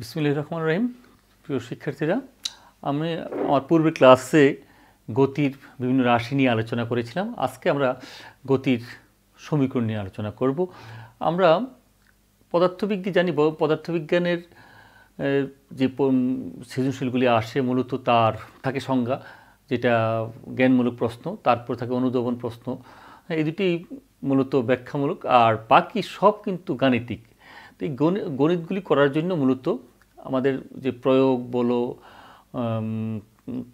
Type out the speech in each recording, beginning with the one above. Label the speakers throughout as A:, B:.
A: বিসমুল্লাহ রহমান রহিম প্রিয় শিক্ষার্থীরা আমি আমার পূর্বের ক্লাসে গতির বিভিন্ন রাশি নিয়ে আলোচনা করেছিলাম আজকে আমরা গতির সমীকরণ নিয়ে আলোচনা করব আমরা পদার্থবিজ্ঞান জানি পদার্থবিজ্ঞানের যে সৃজনশীলগুলি আসে মূলত তার থাকে সংজ্ঞা যেটা জ্ঞানমূলক প্রশ্ন তারপর থাকে অনুধাবন প্রশ্ন এই দুটি মূলত ব্যাখ্যামূলক আর বাকি সব কিন্তু গাণিতিক তো এই গণিতগুলি করার জন্য মূলত আমাদের যে প্রয়োগ বলো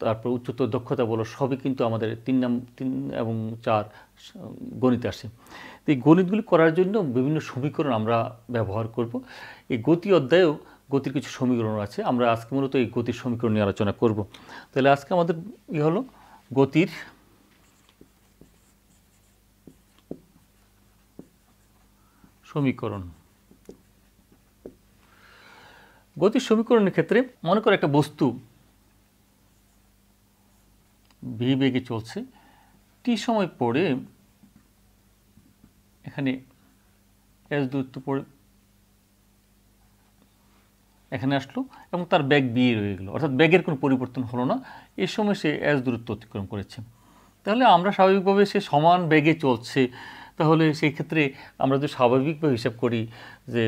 A: তারপর উচ্চতর দক্ষতা বলো সবই কিন্তু আমাদের তিন নাম তিন এবং চার গণিত আসে তো এই গণিতগুলি করার জন্য বিভিন্ন সমীকরণ আমরা ব্যবহার করব এই গতি অধ্যায়েও গতির কিছু সমীকরণ আছে আমরা আজকে মূলত এই গতির সমীকরণ নিয়ে আলোচনা করব তাহলে আজকে আমাদের ই হলো গতির সমীকরণ গতির সমীকরণের ক্ষেত্রে মনে করো একটা বস্তু ভি বেগে চলছে টি সময় পরে এখানে এস দূরত্ব পড়ে এখানে আসলো এবং তার ব্যাগ বিয়ে রয়ে গেলো অর্থাৎ ব্যাগের কোনো পরিবর্তন হলো না এই সময় সে এস দূরত্ব অতিক্রম করেছে তাহলে আমরা স্বাভাবিকভাবে সে সমান ব্যাগে চলছে তাহলে সেই ক্ষেত্রে আমরা যদি স্বাভাবিকভাবে হিসাব করি যে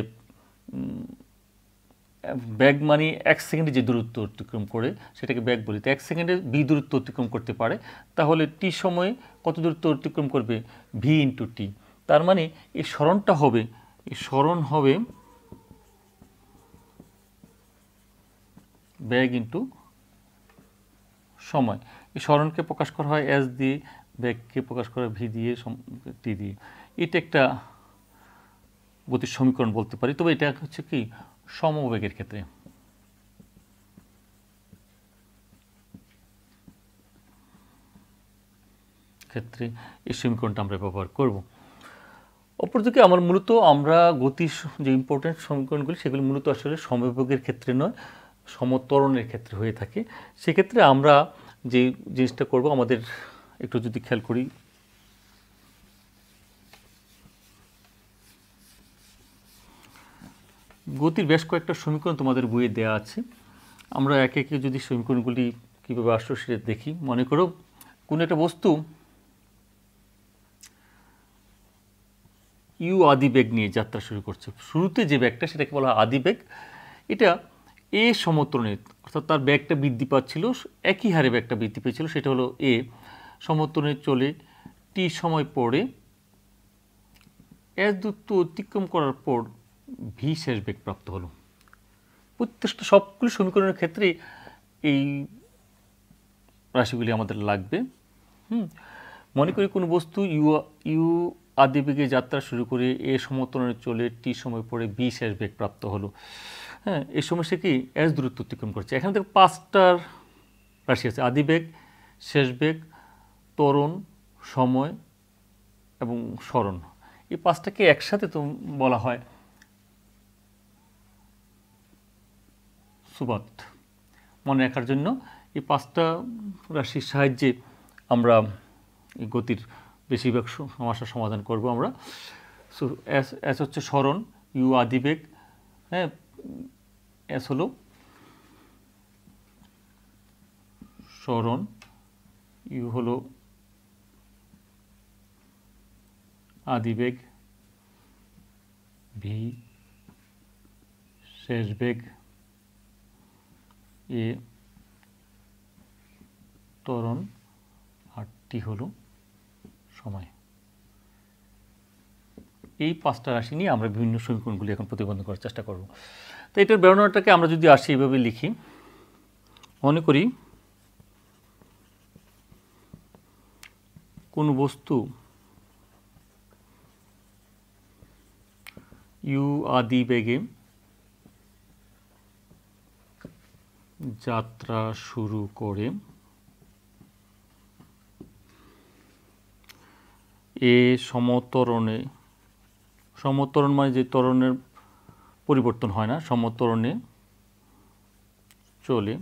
A: ব্যাগ মানে এক সেকেন্ডে যে দূরত্ব অতিক্রম করে সেটাকে ব্যাগ বলি তো এক সেকেন্ডে ভি দূরত্ব অতিক্রম করতে পারে তাহলে টি সময়ে কত দূরত্ব অতিক্রম করবে ভি ইন্টু টি তার মানে এই স্মরণটা হবে এই স্মরণ হবে ব্যাগ ইন্টু সময় এই স্মরণকে প্রকাশ করা হয় এস দিয়ে ব্যাগকে প্রকাশ করা ভি দিয়ে টি দিয়ে এটা একটা গতির সমীকরণ বলতে পারি তবে এটা হচ্ছে কি সমবেগের ক্ষেত্রে ক্ষেত্রে এই সমীকরণটা আমরা ব্যবহার করব অপরদিকে আমার মূলত আমরা গতি যে ইম্পর্টেন্ট সমীকরণগুলি সেগুলি মূলত আসলে সমবেগের ক্ষেত্রে নয় সমতরণের ক্ষেত্রে হয়ে থাকে সেক্ষেত্রে আমরা যে জিনিসটা করব আমাদের একটু যদি খেয়াল করি গতির বেশ কয়েকটা সমীকরণ তোমাদের বইয়ে দেয়া আছে আমরা একে একে যদি সমীকরণগুলি কীভাবে আসলো সেটা দেখি মনে করো কোনো একটা বস্তু ইউ আদিবেগ নিয়ে যাত্রা শুরু করছে শুরুতে যে ব্যাগটা সেটাকে বলা হয় আদিবেগ এটা এ সমতরণে অর্থাৎ তার ব্যাগটা বৃদ্ধি পাচ্ছিল একই হারে ব্যাগটা বৃদ্ধি পেয়েছিল সেটা হলো এ সমতরণে চলে টি সময় পরে এস দূরত্ব অতিক্রম করার পর ভি শেষ বেগ প্রাপ্ত হলো প্রত্যেকটা সবগুলো সমীকরণের ক্ষেত্রে এই রাশিগুলি আমাদের লাগবে হুম মনে করি কোনো বস্তু ইউ ইউ আদি বেগে যাত্রা শুরু করে এ সমতলে চলে টি সময় পরে বি শেষ বেগ প্রাপ্ত হলো হ্যাঁ এই সময় সে কি এস দূরত্ব অতিক্রম করছে এখান থেকে পাঁচটার রাশি আছে আদি বেগ শেষ বেগ তরণ সময় এবং স্মরণ এই পাঁচটাকে একসাথে তো বলা হয় সুবাদ মনে রাখার জন্য এই পাঁচটা রাশির সাহায্যে আমরা এই গতির বেশিরভাগ সমস্যার সমাধান করব আমরা সো এস এস হচ্ছে স্মরণ ইউ আদিবেগ হ্যাঁ এস হলো স্মরণ ইউ হলো আদিবেগ ভি শেষ বেগ এ ত্বরণ আর টি হল সময় এই পাঁচটা রাশি নিয়ে আমরা বিভিন্ন সমীকরণগুলি এখন প্রতিবন্ধ করার চেষ্টা করব তো এটার বেরোনোটাকে আমরা যদি আসি এইভাবে লিখি মনে করি কোনো বস্তু ইউ আদি বেগে যাত্রা শুরু করে এ সমতরণে সমতরণ মানে যে তরণের পরিবর্তন হয় না সমতরণে চলে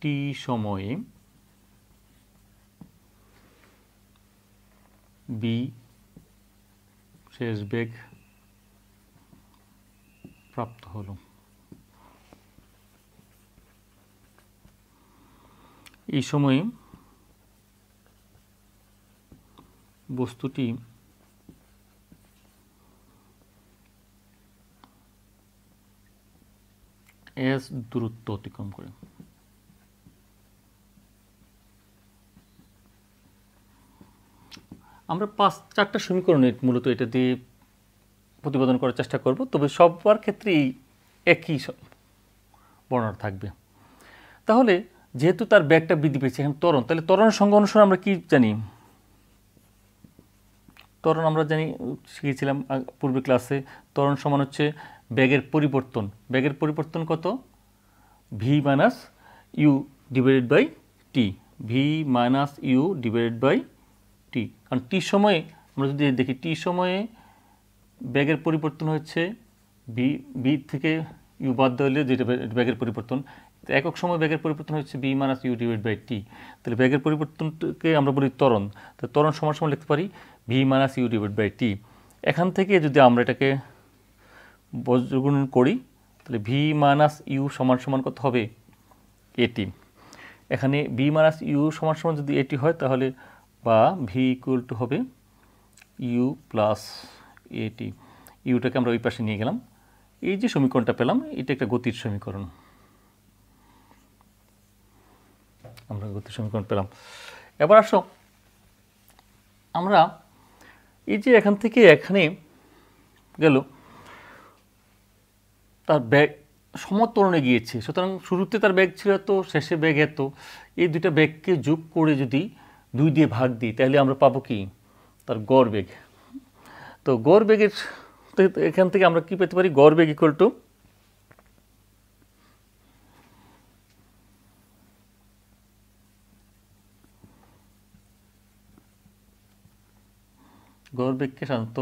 A: টি সময়ে বি শেষ বেগ প্রাপ্ত হলো এই সময়ে বস্তুটি এস দূরত্ব অতিক্রম করে আমরা পাঁচ চারটা সমীকরণে মূলত এটা দিয়ে প্রতিবেদন করার চেষ্টা করব তবে সবার ক্ষেত্রেই একই বর্ণনা থাকবে তাহলে যেহেতু তার ব্যাগটা বৃদ্ধি পেয়েছে এখন তরণ তাহলে তরণের সংখ্যা অনুসারে আমরা কি জানি তরণ আমরা জানি শিখেছিলাম পূর্বে ক্লাসে তরণ সমান হচ্ছে ব্যাগের পরিবর্তন ব্যাগের পরিবর্তন কত v minus u divided by t v minus u divided by t কারণ টি সময়ে আমরা যদি দেখি টি সময়ে ব্যাগের পরিবর্তন হচ্ছে বি বি থেকে ইউ বাদ হলে যেটা ব্যাগের পরিবর্তন তো একক সময় বেগের পরিবর্তন হচ্ছে v minus u divide by t তাহলে বেগের পরিবর্তনকে আমরা বলি ত্বরণ তো ত্বরণ সমান সমান লিখতে পারি v minus u divide by t এখান থেকে যদি আমরা এটাকে বজ্রগুণ করি তাহলে ভি মাইনাস ইউ সমান সমান কত হবে এটি এখানে বি মাইনাস ইউ সমান সমান যদি এটি হয় তাহলে বা ভি ইকুয়াল টু হবে ইউ প্লাস এটি ইউটাকে আমরা ওই পাশে নিয়ে গেলাম এই যে সমীকরণটা পেলাম এটা একটা গতির সমীকরণ আমরা গতি সমীকরণ পেলাম এবার আসো আমরা এই যে এখান থেকে এখানে গেল তার ব্যাগ সমতরণে গিয়েছে সুতরাং শুরুতে তার ব্যাগ ছিল এত শেষে ব্যাগ এত এই দুইটা ব্যাগকে যোগ করে যদি দুই দিয়ে ভাগ দিই তাহলে আমরা পাবো কি তার গড় বেগ তো গড় বেগের এখান থেকে আমরা কি পেতে পারি গড় বেগ ইকুয়াল টু গৌরবেগকে সাধারণত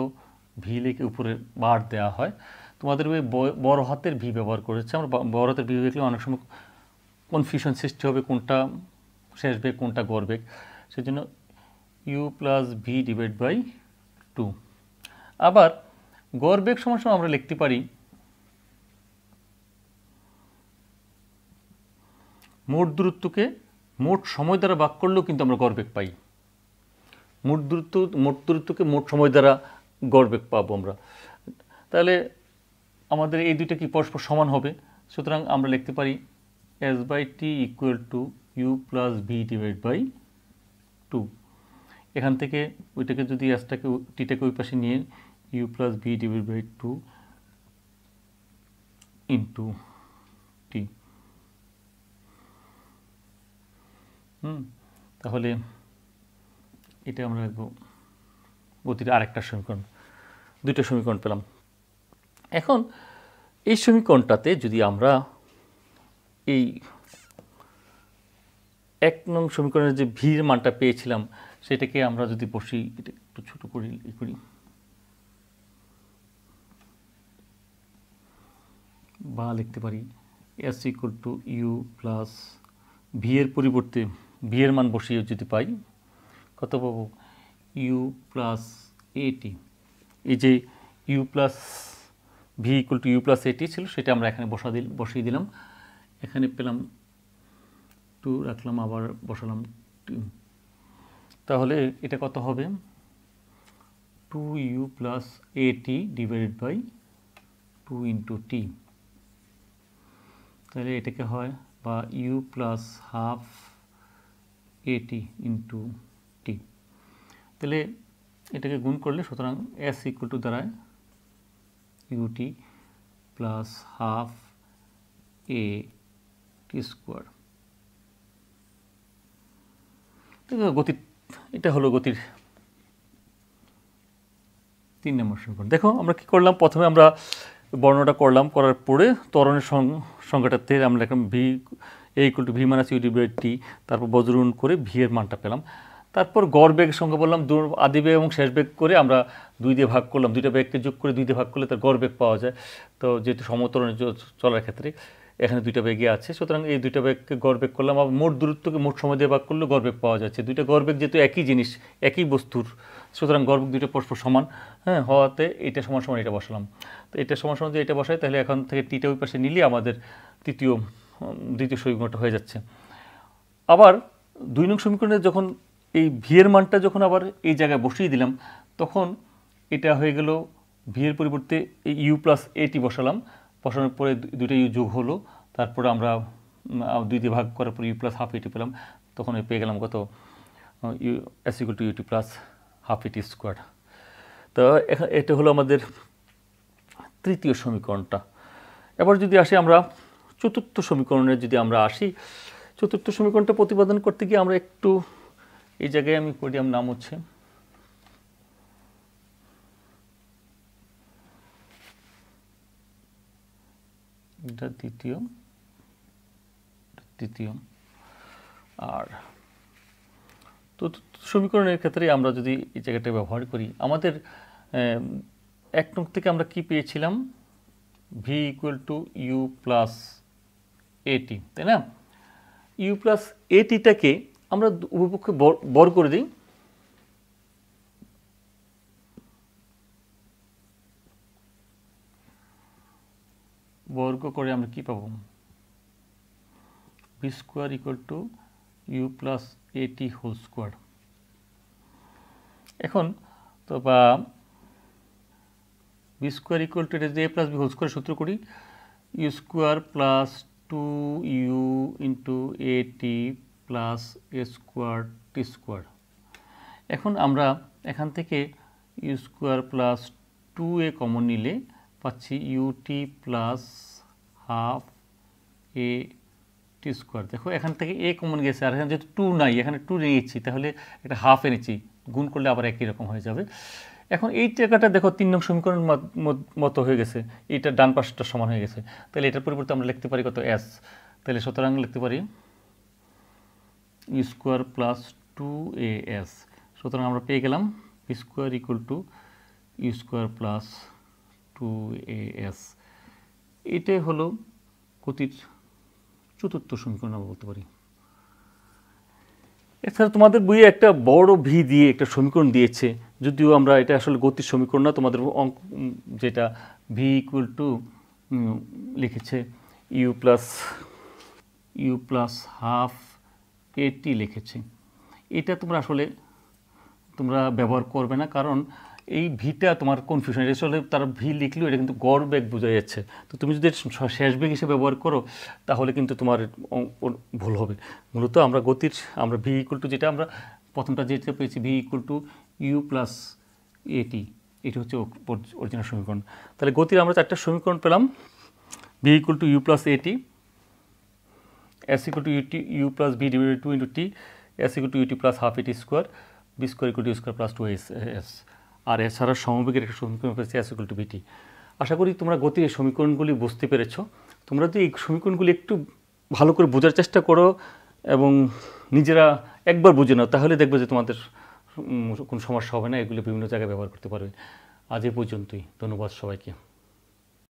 A: ভি লিখে উপরে বার দেওয়া হয় তোমাদের ওই বড় হাতের ভি ব্যবহার করেছে আমরা বড় হাতের ভি দেখলে অনেক সময় কনফিউশন সৃষ্টি হবে কোনটা শেষ বেগ কোনটা গর্বেগ সেই জন্য u plus v divide by two আবার গর্বেগ সময় সময় আমরা লিখতে পারি মোট দূরত্বকে মোট সময় দ্বারা বাক করলেও কিন্তু আমরা গর্বেগ পাই মোট দূরত্ব মোট দূরত্বকে মোট সময় দ্বারা গর্বে পাবো আমরা তাহলে আমাদের এই দুইটা কি পরস্পর সমান হবে সুতরাং আমরা লিখতে পারি s by t equal to u plus v divide by two এখান থেকে ওইটাকে যদি এসটাকে টিটাকে ওই পাশে নিয়ে u plus v divide by two into t hmm তাহলে এটা আমরা লিখব গতির আরেকটা সমীকরণ দুইটা সমীকরণ পেলাম এখন এই সমীকরণটাতে যদি আমরা এই এক নং সমীকরণের যে ভিড় মানটা পেয়েছিলাম সেটাকে আমরা যদি বসি এটা একটু ছোট করে ই করি বা লিখতে পারি s equal to u plus v এর পরিবর্তে ভি এর মান বসিয়ে যদি পাই কত পাবো ইউ প্লাস এটি এই যে u plus v equal to u plus a t ছিল সেটা আমরা এখানে বসা দিল বসিয়ে দিলাম এখানে পেলাম টু রাখলাম আবার বসালাম টু তাহলে এটা কত হবে two u plus a t divided by two into t তাহলে এটাকে হয় বা u plus half a t into তাহলে এটাকে গুণ করলে সুতরাং এস ইকুয়াল টু দাঁড়ায় u t plus half a t square গতির এটা হলো গতির তিন নম্বর সমীকরণ দেখো আমরা কি করলাম প্রথমে আমরা বর্ণনাটা করলাম করার পরে তরণের সংখ্যাটাতে আমরা এখন v a equal to v minus u t by t তারপর বজ্রণ করে ভি এর মানটা পেলাম তারপর গড় বেগের সঙ্গে বললাম দু আদি বেগ এবং শেষ বেগ করে আমরা দুই দিয়ে ভাগ করলাম দুইটা বেগকে যোগ করে দুই দিয়ে ভাগ করলে তার গড় বেগ পাওয়া যায় তো যেহেতু সমতরণে চলার ক্ষেত্রে এখানে দুইটা বেগে আছে সুতরাং এই দুইটা বেগকে বেগ করলাম আর মোট দূরত্বকে মোট সময় দিয়ে ভাগ করলে বেগ পাওয়া যাচ্ছে দুইটা বেগ যেহেতু একই জিনিস একই বস্তুর সুতরাং বেগ দুইটা পরস্পর সমান হ্যাঁ হওয়াতে এটা সমান সমান এটা বসালাম তো এটা সমান সমান যদি এটা বসাই তাহলে এখন থেকে টিটা ওই পাশে নিলে আমাদের তৃতীয় দ্বিতীয় সমীকরণটা হয়ে যাচ্ছে আবার দুই নং সমীকরণে যখন এই ভিয়ের মানটা যখন আবার এই জায়গায় বসিয়ে দিলাম তখন এটা হয়ে গেল ভিয়ের পরিবর্তে এই ইউ প্লাস এটি বসালাম বসানোর পরে দুইটা ইউ যোগ হলো তারপর আমরা দুইটি ভাগ করার পর ইউ প্লাস হাফ এটি পেলাম তখন পেয়ে গেলাম কত u s equal to u t plus half a t square তো এটা হলো আমাদের তৃতীয় সমীকরণটা এবার যদি আসি আমরা চতুর্থ সমীকরণে যদি আমরা আসি চতুর্থ সমীকরণটা প্রতিপাদন করতে গিয়ে আমরা একটু এই জায়গায় আমি কোডিয়াম নাম হচ্ছে এটা দ্বিতীয় দ্বিতীয় আর তো সমীকরণের ক্ষেত্রে আমরা যদি এই জায়গাটা ব্যবহার করি আমাদের এক নক থেকে আমরা কি পেয়েছিলাম v equal to u plus a t তাই না ইউ প্লাস এটিটাকে আমরা উভয়পক্ষে বর করে দিই বর্গ করে আমরা কি পাবো v square equal to u plus a t whole square এখন তো বা বি স্কোয়ার ইকুয়াল টু এটা যে a plus b whole square সূত্র করি u square plus two u into a t plus a square t square এখন আমরা এখান থেকে u square plus two a common নিলে পাচ্ছি u t plus half a t square দেখো এখান থেকে এ কমন গেছে আর এখানে যেহেতু টু নাই এখানে টু নিয়েছি তাহলে একটা হাফ এনেছি গুণ করলে আবার একই রকম হয়ে যাবে এখন এই জায়গাটা দেখো তিন নং সমীকরণ মতো হয়ে গেছে এইটা ডান পাশটা সমান হয়ে গেছে তাহলে এটার পরিবর্তে আমরা লিখতে পারি কত এস তাহলে সুতরাং লিখতে পারি square plus two a s সুতরাং আমরা পেয়ে গেলাম square equal to u square plus two a s এটাই হলো গতির চতুর্থ সমীকরণ আমরা বলতে পারি এছাড়া তোমাদের বইয়ে একটা বড় ভি দিয়ে একটা সমীকরণ দিয়েছে যদিও আমরা এটা আসলে গতির সমীকরণ না তোমাদের অঙ্ক যেটা ভি ইকুয়াল টু লিখেছে u plus u plus half a t লিখেছি এটা তোমরা আসলে তোমরা ব্যবহার করবে না কারণ এই ভিটা তোমার কনফিউশন এটা আসলে তারা ভি লিখলেও এটা কিন্তু গড় বেগ বোঝা যাচ্ছে তো তুমি যদি শেষ বেগ হিসেবে ব্যবহার করো তাহলে কিন্তু তোমার ভুল হবে মূলত আমরা গতির আমরা ভি ইকুয়াল টু যেটা আমরা প্রথমটা যেটা পেয়েছি v equal to u plus a t এটি হচ্ছে অরিজিনাল সমীকরণ তাহলে গতির আমরা চারটা সমীকরণ পেলাম v equal to u plus a t s equal to u, t, u plus v divided 2 into t s equal to ut plus half at square b square equal to u square plus 2s আর এছাড়া সমবেগের একটা সমীকরণ পেয়েছে s equal to vt আশা করি তোমরা গতির এই সমীকরণগুলি বুঝতে পেরেছ তোমরা যদি এই সমীকরণগুলি একটু ভালো করে বোঝার চেষ্টা করো এবং নিজেরা একবার বুঝে নাও তাহলে দেখবে যে তোমাদের কোনো সমস্যা হবে না এগুলো বিভিন্ন জায়গায় ব্যবহার করতে পারবে আজ এ পর্যন্তই ধন্যবাদ সবাইকে